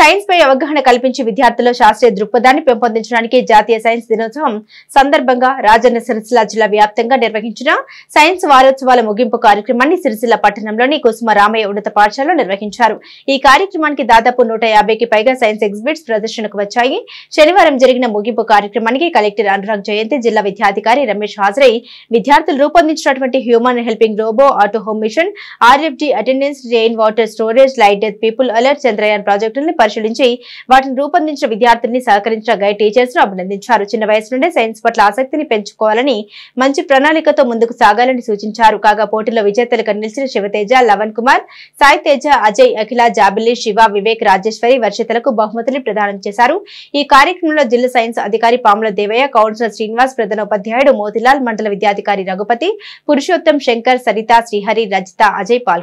science పై అవగాహన కల్పించి విద్యార్థుల్లో శాస్త్రీయ దృక్పథాన్ని పెంపొందించడానికి జాతీయ సైన్స్ దినోత్సవం సందర్భంగా రాజన్న సిరిసిల్ల జిల్లా వ్యాప్తంగా నిర్వహించిన సైన్స్ వారోత్సవాల ముగింపు కార్యక్రమాన్ని సిరిసిల్ల పట్టణంలోని కుసుమ రామయ్య ఉన్నత పాఠశాలలో నిర్వహించారు ఈ కార్యక్రమానికి దాదాపు నూట యాభైకి పైగా సైన్స్ ఎగ్జిబిట్స్ ప్రదర్శనకు వచ్చాయి శనివారం జరిగిన ముగింపు కార్యక్రమానికి కలెక్టర్ అనురాగ్ జయంతి జిల్లా విద్యాధికారి రమేష్ హాజరై విద్యార్థులు రూపొందించినటువంటి human helping robo auto home mission RFD attendance rain water storage light death people alert Chandrayaan ప్రాజెక్టులను పరిశీలించి వాటిని రూపొందించిన విద్యార్థుల్ని సహకరించిన గైడ్ టీచర్స్ ను అభినందించారు చిన్న వయసు నుండే సైన్స్ పట్ల ఆసక్తిని పెంచుకోవాలని మంచి ప్రణాళికతో ముందుకు సాగాలని సూచించారు కాగా పోటీలో విజేతలుగా నిలిచిన శివతేజ లవన్ కుమార్ సాయి తేజ అజయ్ అఖిల జాబిల్లి శివ వివేక్ రాజేశ్వరి వర్షితలకు బహుమతులు ప్రదానం చేశారు ఈ కార్యక్రమంలో జిల్లా సైన్స్ అధికారి పాముల దేవయ్య కౌన్సిలర్ శ్రీనివాస్ ప్రధాన ఉపాధ్యాయుడు మోతిలాల్ మండల విద్యాధికారి రఘుపతి పురుషోత్తం శంకర్ సరిత శ్రీహరి రజిత అజయ్ పాల్గొన్నారు